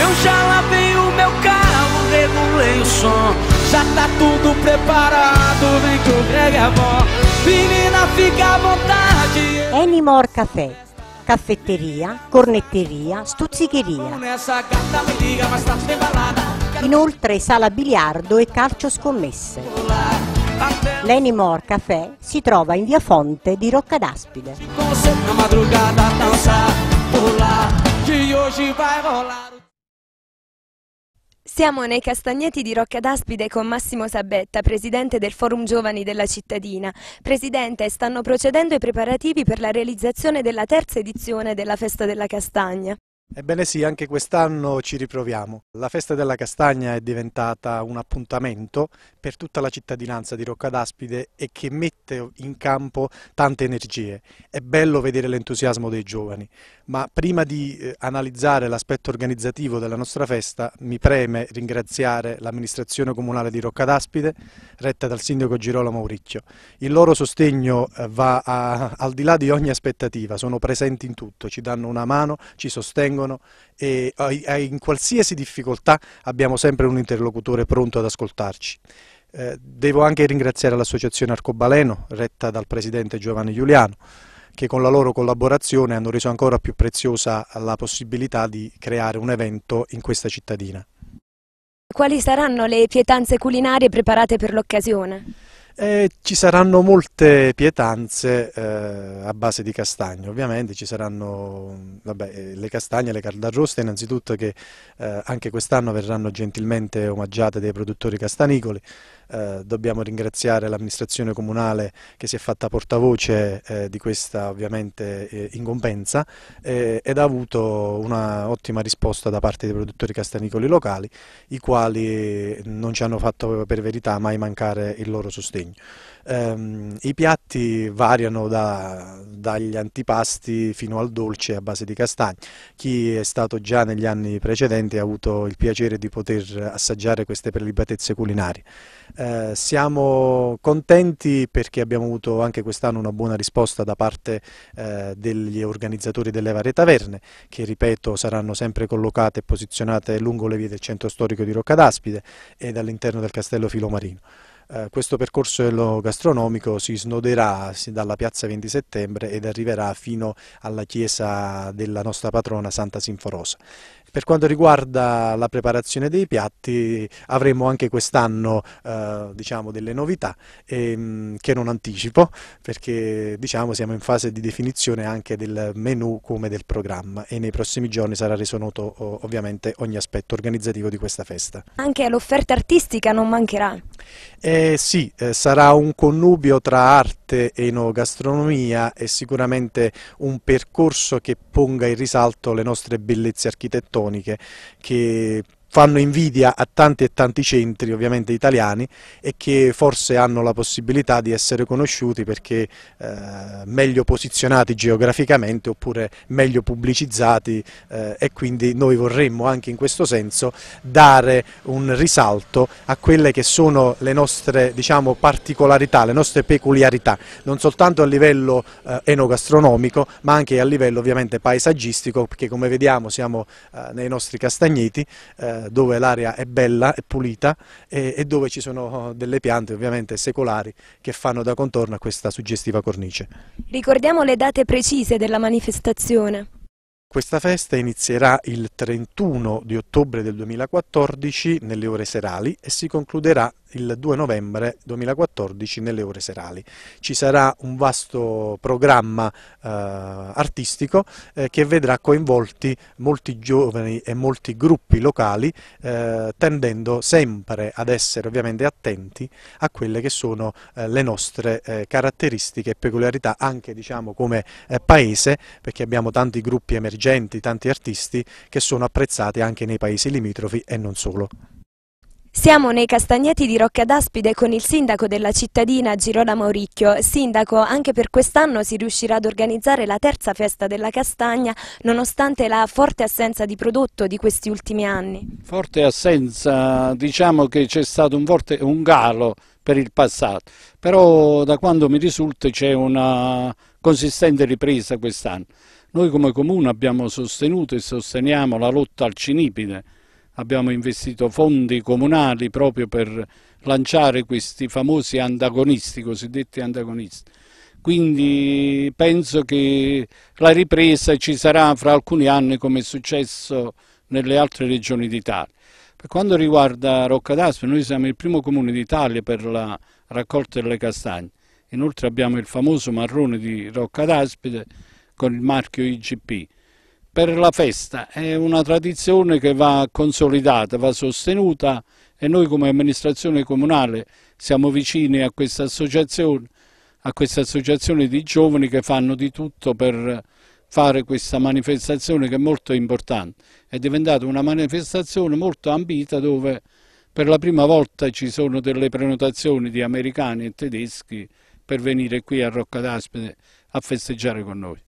Eu já lavei o meu carro, regulei o som Já tá tudo preparado, vem que o Greg é bom Menina, fica à vontade Anymore Café Caffetteria, cornetteria, stuzzicheria Inoltre sala biliardo e calcio scommesse L'Anymore Café si trova in via Fonte di Roccadaspide. Ci siamo nei Castagneti di Rocca d'Aspide con Massimo Sabetta, presidente del Forum Giovani della Cittadina. Presidente, stanno procedendo i preparativi per la realizzazione della terza edizione della Festa della Castagna. Ebbene sì, anche quest'anno ci riproviamo. La festa della castagna è diventata un appuntamento per tutta la cittadinanza di Rocca d'Aspide e che mette in campo tante energie. È bello vedere l'entusiasmo dei giovani, ma prima di eh, analizzare l'aspetto organizzativo della nostra festa mi preme ringraziare l'amministrazione comunale di Rocca d'Aspide, retta dal sindaco Girolamo Mauricchio. Il loro sostegno eh, va a, al di là di ogni aspettativa, sono presenti in tutto, ci danno una mano, ci sostengono vengono e in qualsiasi difficoltà abbiamo sempre un interlocutore pronto ad ascoltarci. Eh, devo anche ringraziare l'associazione Arcobaleno, retta dal presidente Giovanni Giuliano, che con la loro collaborazione hanno reso ancora più preziosa la possibilità di creare un evento in questa cittadina. Quali saranno le pietanze culinarie preparate per l'occasione? E ci saranno molte pietanze eh, a base di castagne, ovviamente ci saranno vabbè, eh, le castagne, le cardarroste innanzitutto che eh, anche quest'anno verranno gentilmente omaggiate dai produttori castanicoli, eh, dobbiamo ringraziare l'amministrazione comunale che si è fatta portavoce eh, di questa ovviamente eh, incompensa eh, ed ha avuto un'ottima risposta da parte dei produttori castanicoli locali i quali non ci hanno fatto per verità mai mancare il loro sostegno. Um, I piatti variano da, dagli antipasti fino al dolce a base di castagne. Chi è stato già negli anni precedenti ha avuto il piacere di poter assaggiare queste prelibatezze culinarie. Uh, siamo contenti perché abbiamo avuto anche quest'anno una buona risposta da parte uh, degli organizzatori delle varie taverne che ripeto saranno sempre collocate e posizionate lungo le vie del centro storico di Roccadaspide ed all'interno del castello Filomarino. Eh, questo percorso gastronomico si snoderà dalla piazza 20 settembre ed arriverà fino alla chiesa della nostra patrona Santa Sinforosa. Per quanto riguarda la preparazione dei piatti avremo anche quest'anno eh, diciamo, delle novità ehm, che non anticipo perché diciamo, siamo in fase di definizione anche del menu come del programma e nei prossimi giorni sarà reso noto ovviamente ogni aspetto organizzativo di questa festa. Anche l'offerta artistica non mancherà? Eh, sì, eh, sarà un connubio tra arte, e gastronomia e sicuramente un percorso che ponga in risalto le nostre bellezze architettoniche architettoniche che fanno invidia a tanti e tanti centri, ovviamente italiani, e che forse hanno la possibilità di essere conosciuti perché eh, meglio posizionati geograficamente oppure meglio pubblicizzati eh, e quindi noi vorremmo anche in questo senso dare un risalto a quelle che sono le nostre diciamo, particolarità, le nostre peculiarità, non soltanto a livello eh, enogastronomico ma anche a livello ovviamente paesaggistico perché come vediamo siamo eh, nei nostri castagneti, eh, dove l'area è bella, è pulita e, e dove ci sono oh, delle piante ovviamente secolari che fanno da contorno a questa suggestiva cornice. Ricordiamo le date precise della manifestazione. Questa festa inizierà il 31 di ottobre del 2014 nelle ore serali e si concluderà il 2 novembre 2014 nelle ore serali. Ci sarà un vasto programma eh, artistico eh, che vedrà coinvolti molti giovani e molti gruppi locali eh, tendendo sempre ad essere ovviamente attenti a quelle che sono eh, le nostre eh, caratteristiche e peculiarità anche diciamo, come eh, paese perché abbiamo tanti gruppi emergenti, tanti artisti che sono apprezzati anche nei paesi limitrofi e non solo. Siamo nei Castagneti di Rocca d'Aspide con il sindaco della cittadina Girolamo Ricchio. Sindaco, anche per quest'anno si riuscirà ad organizzare la terza festa della castagna nonostante la forte assenza di prodotto di questi ultimi anni. Forte assenza, diciamo che c'è stato un, forte, un galo per il passato, però da quando mi risulta c'è una consistente ripresa quest'anno. Noi come comune abbiamo sostenuto e sosteniamo la lotta al cinipide abbiamo investito fondi comunali proprio per lanciare questi famosi antagonisti, cosiddetti antagonisti. Quindi penso che la ripresa ci sarà fra alcuni anni come è successo nelle altre regioni d'Italia. Per quanto riguarda Rocca d'Aspio, noi siamo il primo comune d'Italia per la raccolta delle castagne. Inoltre abbiamo il famoso marrone di Rocca d'Aspide con il marchio IGP per la festa, è una tradizione che va consolidata, va sostenuta e noi come amministrazione comunale siamo vicini a questa associazione, a questa associazione di giovani che fanno di tutto per fare questa manifestazione che è molto importante. È diventata una manifestazione molto ambita dove per la prima volta ci sono delle prenotazioni di americani e tedeschi per venire qui a Rocca d'Aspide a festeggiare con noi.